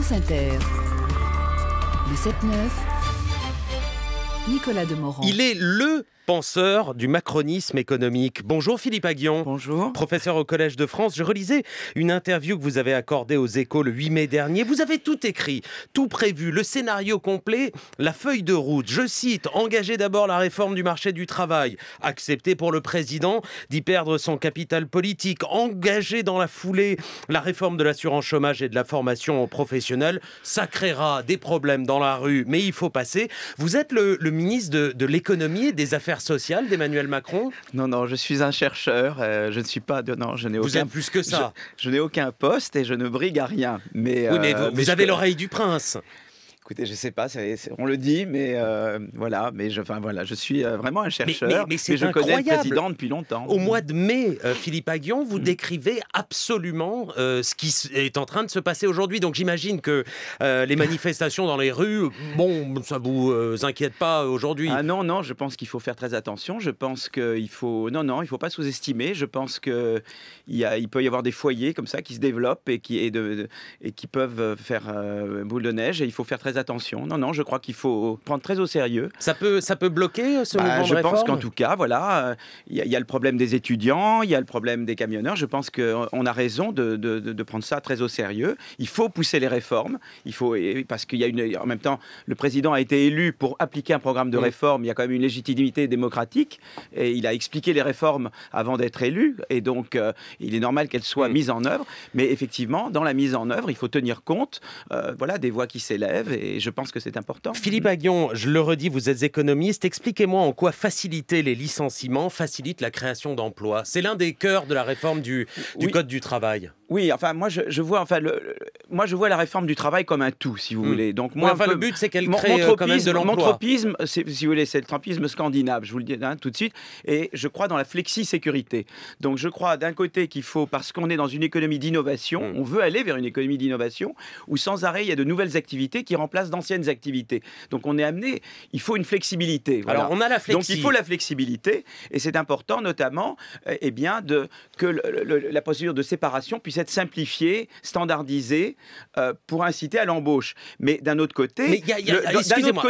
France Inter. Le 7-9. Nicolas Demorand. Il est le penseur du macronisme économique. Bonjour Philippe Aguillon. Bonjour. Professeur au Collège de France. Je relisais une interview que vous avez accordée aux échos le 8 mai dernier. Vous avez tout écrit, tout prévu, le scénario complet, la feuille de route. Je cite, engager d'abord la réforme du marché du travail, accepter pour le président d'y perdre son capital politique, engager dans la foulée la réforme de l'assurance chômage et de la formation professionnelle. Ça créera des problèmes dans la rue, mais il faut passer. Vous êtes le, ministre de l'économie et des affaires social d'Emmanuel Macron Non, non, je suis un chercheur. Euh, je ne suis pas. De, non, je n'ai Vous aucun, plus que ça. Je, n'ai aucun poste et je ne brigue à rien. mais vous euh, avez l'oreille du prince. Écoutez, je ne sais pas, on le dit, mais euh, voilà, mais je, enfin, voilà, je suis euh, vraiment un chercheur, mais, je connais le président depuis longtemps. Au mois de mai, euh, mm. Philippe Aguillon, vous mm. décrivez absolument ce qui est en train de se passer aujourd'hui. Donc j'imagine que les manifestations dans les rues, bon, ça vous inquiète pas aujourd'hui. Ah non, non, je pense qu'il faut faire très attention. Je pense qu'il faut, non, non, il faut pas sous-estimer. Je pense qu'il il, peut y avoir des foyers comme ça qui se développent et qui, de, et qui peuvent faire boule de neige. Et il faut faire très attention. Non, non, je crois qu'il faut prendre très au sérieux. Ça peut, ça peut bloquer euh, ce bah, mouvement Je pense qu'en tout cas, voilà, euh, il y, a le problème des étudiants, il y a le problème des camionneurs. Je pense qu'on euh, a raison de, prendre ça très au sérieux. Il faut pousser les réformes. Il faut, parce qu'il y a une. En même temps, le président a été élu pour appliquer un programme de réforme. Il y a quand même une légitimité démocratique. Et il a expliqué les réformes avant d'être élu. Et donc, il est normal qu'elles soient mm. mises en œuvre. Mais effectivement, dans la mise en œuvre, il faut tenir compte voilà, des voix qui s'élèvent et je pense que c'est important. Philippe Aguillon, je le redis, vous êtes économiste. Expliquez-moi en quoi faciliter les licenciements facilite la création d'emplois. C'est l'un des cœurs de la réforme du, Code du travail. Oui, enfin, moi, je, vois, enfin, le, moi, je vois la réforme du travail comme un tout, si vous hmm. voulez. Donc, moi, le but, c'est qu'elle crée euh, mon, de l'emploi. Mon tropisme, si vous voulez, c'est le tropisme scandinave, je vous le dis hein, tout de suite. Et je crois dans la flexi-sécurité. Donc, je crois d'un côté qu'il faut, parce qu'on est dans une économie d'innovation, hmm. on veut aller vers une économie d'innovation où sans arrêt, il y a de nouvelles activités qui remplacent d'anciennes activités. Donc, on est amené, il faut une flexibilité. Alors, on a la flexi. Donc, il faut la flexibilité. Et c'est important, notamment, et euh, eh bien, de, que la procédure de séparation puisse être être simplifié, standardisé euh, pour inciter à l'embauche. Mais d'un autre côté, ah,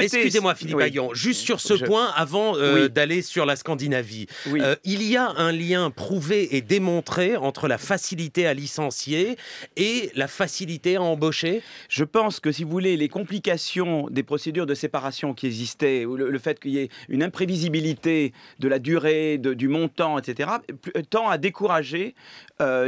excusez-moi, Philippe oui. juste sur ce point avant euh, d'aller sur la Scandinavie. Euh, il y a un lien prouvé et démontré entre la facilité à licencier et la facilité à embaucher. Je pense que si vous voulez les complications des procédures de séparation qui existaient, ou le, fait qu'il y ait une imprévisibilité de la durée, du montant, etc., tend à décourager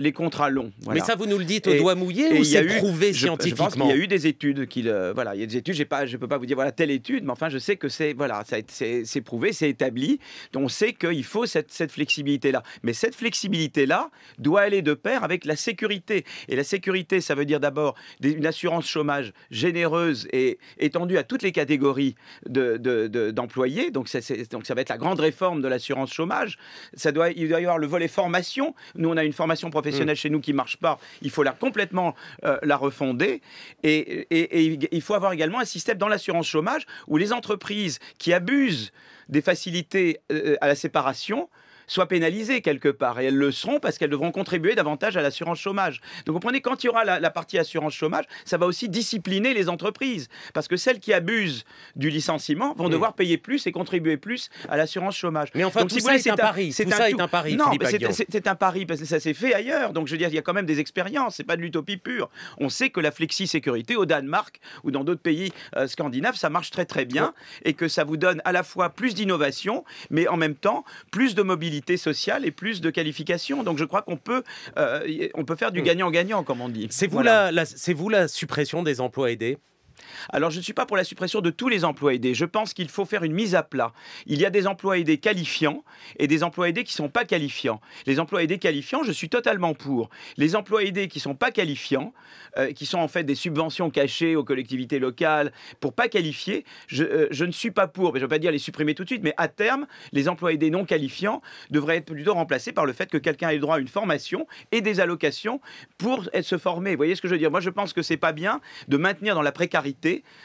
les contrats longs. Mais ça, vous nous le dites au doigt mouillé ou c'est prouvé scientifiquement Il y a eu des études qui le, voilà, il y a des études. Pas, je peux pas vous dire voilà telle étude, mais enfin je sais que c'est voilà, c'est prouvé, c'est établi. Donc on sait qu'il faut cette, flexibilité là. Mais cette flexibilité là doit aller de pair avec la sécurité. Et la sécurité, ça veut dire d'abord une assurance chômage généreuse et étendue à toutes les catégories d'employés. De, donc, ça, donc ça va être la grande réforme de l'assurance chômage. Ça doit, il doit y avoir le volet formation. Nous, on a une formation professionnelle mmh. chez nous qui marche il faut la complètement euh, la refonder. et il faut avoir également un système dans l'assurance chômage où les entreprises qui abusent des facilités euh, à la séparation soient pénalisées quelque part. Et elles le seront parce qu'elles devront contribuer davantage à l'assurance chômage. Donc vous comprenez, quand il y aura la, partie assurance chômage, ça va aussi discipliner les entreprises. Parce que celles qui abusent du licenciement vont mm. devoir payer plus et contribuer plus à l'assurance chômage. Mais enfin, Donc, tout ça un, pari. C'est un, un, pari. Non, c'est un pari parce que ça s'est fait ailleurs. Donc je veux dire, il y a quand même des expériences. C'est pas de l'utopie pure. On sait que la flexi-sécurité au Danemark ou dans d'autres pays euh, scandinaves, ça marche très très bien et que ça vous donne à la fois plus d'innovation, mais en même temps plus de mobilité sociale et plus de qualifications. Donc je crois qu'on peut, euh, on peut faire du hmm. gagnant-gagnant, comme on dit. C'est vous, c'est vous la suppression des emplois aidés alors je ne suis pas pour la suppression de tous les emplois aidés. Je pense qu'il faut faire une mise à plat. Il y a des emplois aidés qualifiants et des emplois aidés qui ne sont pas qualifiants. Les emplois aidés qualifiants, je suis totalement pour. Les emplois aidés qui ne sont pas qualifiants, euh, qui sont en fait des subventions cachées aux collectivités locales pour pas qualifier, je, euh, ne suis pas pour. Mais je ne veux pas dire les supprimer tout de suite, mais à terme, les emplois aidés non qualifiants devraient être plutôt remplacés par le fait que quelqu'un ait le droit à une formation et des allocations pour être se former. Vous voyez ce que je veux dire Moi, je pense que ce n'est pas bien de maintenir dans la précarité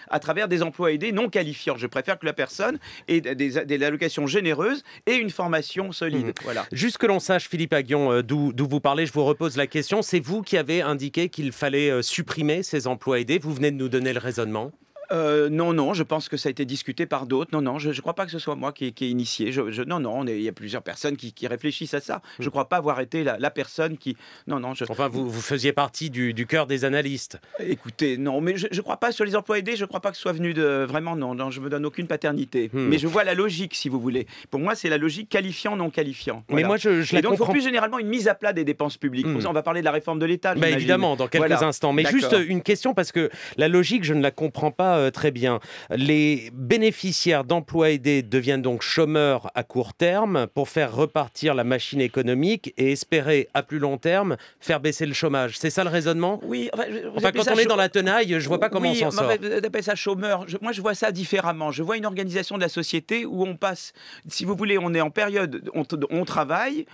à travers des emplois aidés non qualifiants. Je préfère que la personne ait des, allocations généreuses et une formation solide. Mhm. Voilà. Juste que l'on sache, Philippe Aguillon, euh, d'où vous parlez, je vous repose la question. C'est vous qui avez indiqué qu'il fallait euh, supprimer ces emplois aidés. Vous venez de nous donner le raisonnement. Euh, non, non, je pense que ça a été discuté par d'autres. Non, non, je ne crois pas que ce soit moi qui, qui ai initié. Je, non, non, il y a plusieurs personnes qui, réfléchissent à ça. Je ne mm. crois pas avoir été la, personne qui. Non, non, je. Enfin, vous, vous faisiez partie du, cœur des analystes. Écoutez, non, mais je ne crois pas sur les emplois aidés, je ne crois pas que ce soit venu de. Vraiment, non, je ne me donne aucune paternité. Hmm. Mais je vois la logique, si vous voulez. Pour moi, c'est la logique qualifiant-non qualifiant. Mais moi, je, je Et donc, il Faut plus généralement une mise à plat des dépenses publiques. Hmm. on va parler de la réforme de l'État. Bah, évidemment, dans quelques instants. Mais juste une question, parce que la logique, je ne la comprends pas euh, très bien. Les bénéficiaires d'emplois aidés deviennent donc chômeurs à court terme pour faire repartir la machine économique et espérer à plus long terme faire baisser le chômage. C'est ça le raisonnement Oui. Enfin, quand on est dans la tenaille, je vois pas comment on s'en sort. Vous ça chômeur. moi, je vois ça différemment. Je vois une organisation de la société où on passe, si vous voulez, on est en période, on, on travaille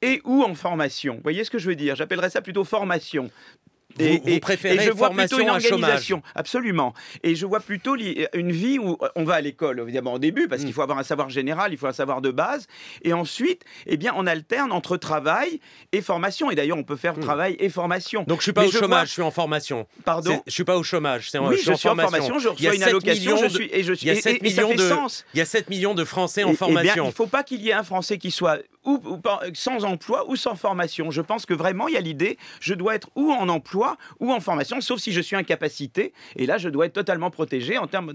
et ou en formation. Vous voyez ce que je veux dire J'appellerais ça plutôt formation. Et, je vois plutôt une absolument. Et je vois plutôt euh, une vie où euh, on va à l'école, évidemment, au début, parce mm. qu'il faut avoir un savoir général, il faut un savoir de base. Et ensuite, eh bien, on alterne entre travail et formation. Et d'ailleurs, on peut faire mm. travail et formation. Donc, je suis pas au chômage, je suis en formation. Pardon Je suis pas au chômage, c'est oui, je, suis en formation. je reçois une allocation, je suis... et je suis... Il y a 7 de... Il y a 7 millions de Français en eh, eh formation. Bien, il ne faut pas qu'il y ait un Français qui soit ou, sans emploi ou sans formation. Je pense que vraiment, il y a l'idée, je dois être ou en emploi ou en formation, sauf si je suis incapacité. Et là, je dois être totalement protégé en termes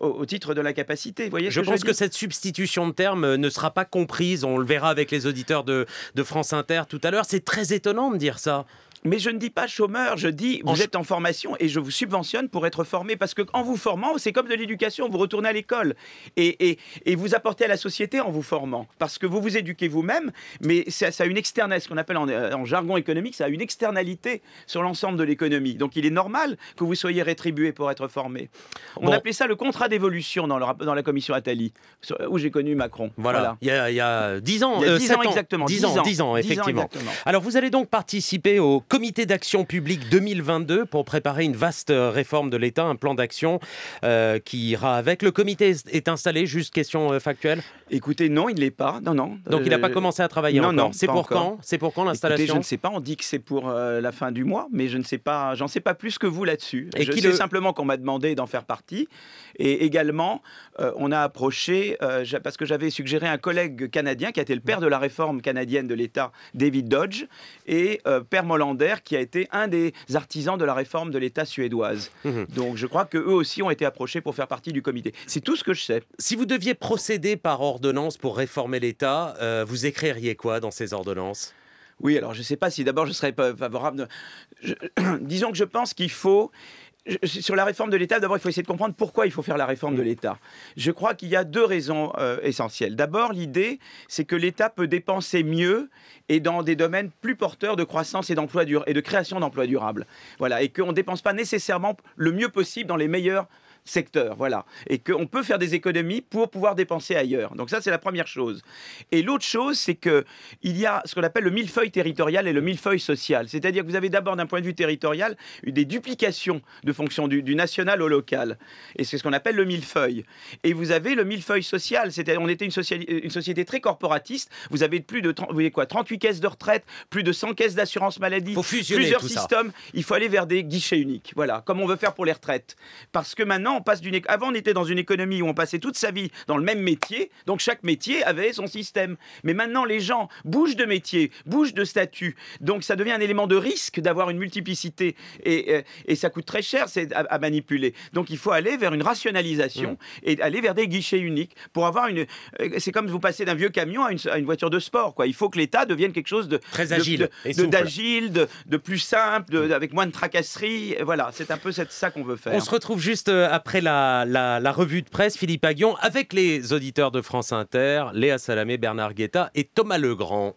au, au, titre de la capacité. voyez je pense que cette substitution de termes euh, ne sera pas comprise. On le verra avec les auditeurs de, de France Inter tout à l'heure. C'est très étonnant de dire ça. Mais je ne dis pas chômeur, je dis vous êtes en formation et je vous subventionne pour être formé. Parce qu'en vous formant, c'est comme de l'éducation, vous retournez à l'école et, et, et, vous apportez à la société en vous formant. Parce que vous vous éduquez vous-même, mais ça, a une externalité, ce qu'on appelle euh, en, jargon économique, ça a une externalité sur l'ensemble de l'économie. Donc il est normal que vous soyez rétribué pour être formé. On appelait ça le contrat d'évolution dans, dans la commission Attali, où j'ai connu Macron. Voilà. Il y a dix ans. 10 euh, ans, exactement. 10 ans, ans, effectivement. Alors vous allez donc participer au comité d'action publique 2022 pour préparer une vaste euh, réforme de l'État, un plan d'action euh, qui ira avec. Le comité est installé, juste question euh, factuelle Écoutez, non, il ne l'est pas. Non, non. Donc il n'a pas commencé à travailler non, encore. Non, c'est pour, quand C'est pour quand l'installation Je ne sais pas. On dit que c'est pour la fin du mois, mais je ne sais pas. J'en sais pas plus que vous là-dessus. Et je sais simplement qu'on m'a demandé d'en faire partie. Et également, on a approché parce que j'avais suggéré un collègue canadien qui a été le père de la réforme canadienne de l'État, David Dodge, et père Molandais qui a été un des artisans de la réforme de l'État suédoise. Mmh Donc je crois qu'eux aussi ont été approchés pour faire partie du comité. C'est tout ce que je sais. Si vous deviez procéder par ordonnance pour réformer l'État, euh, vous écririez quoi dans ces ordonnances oui, alors je ne sais pas si d'abord je serais favorable. Disons que je pense qu'il faut sur la réforme de l'État, d'abord, il faut essayer de comprendre pourquoi il faut faire la réforme de mm. l'État. Je crois qu'il y a deux raisons euh, essentielles. D'abord, l'idée, c'est que l'État peut dépenser mieux et dans des domaines plus porteurs de croissance et, d'emploi et de création d'emplois durables. Voilà, et qu'on ne dépense pas nécessairement le mieux possible dans les meilleurs secteur, voilà, et qu'on peut faire des économies pour pouvoir dépenser ailleurs. Donc ça, c'est la première chose. Et l'autre chose, c'est que il y a ce qu'on appelle le millefeuille territorial et le millefeuille social, c'est-à-dire que vous avez d'abord, d'un point de vue territorial, des duplications de fonctions du, national au local, et c'est ce qu'on appelle le millefeuille. Et vous avez le millefeuille social, C'était, on était une, société très corporatiste. Vous avez plus de vous voyez quoi, 38 caisses de retraite, plus de 100 caisses d'assurance maladie, plusieurs systèmes. Il faut aller vers des guichets uniques, voilà, comme on veut faire pour les retraites, parce que maintenant on passe d'une. Avant, on était dans une économie où on passait toute sa vie dans le même métier, donc chaque métier avait son système. Mais maintenant, les gens bougent de métier, bougent de statut, donc ça devient un élément de risque d'avoir une multiplicité et, euh, et, ça coûte très cher à, à, manipuler. Donc il faut aller vers une rationalisation mm. et aller vers des guichets uniques pour avoir une. Euh, c'est comme vous passez d'un vieux camion à une, voiture de sport, quoi. Il faut que l'État devienne quelque chose de très agile, d'agile, de, de, de, plus simple, avec moins de tracasserie. Voilà, c'est un peu ça qu'on veut faire. On se retrouve juste euh, après après la, revue de presse, Philippe Aguillon, avec les auditeurs de France Inter, Léa Salamé, Bernard Guetta et Thomas Legrand.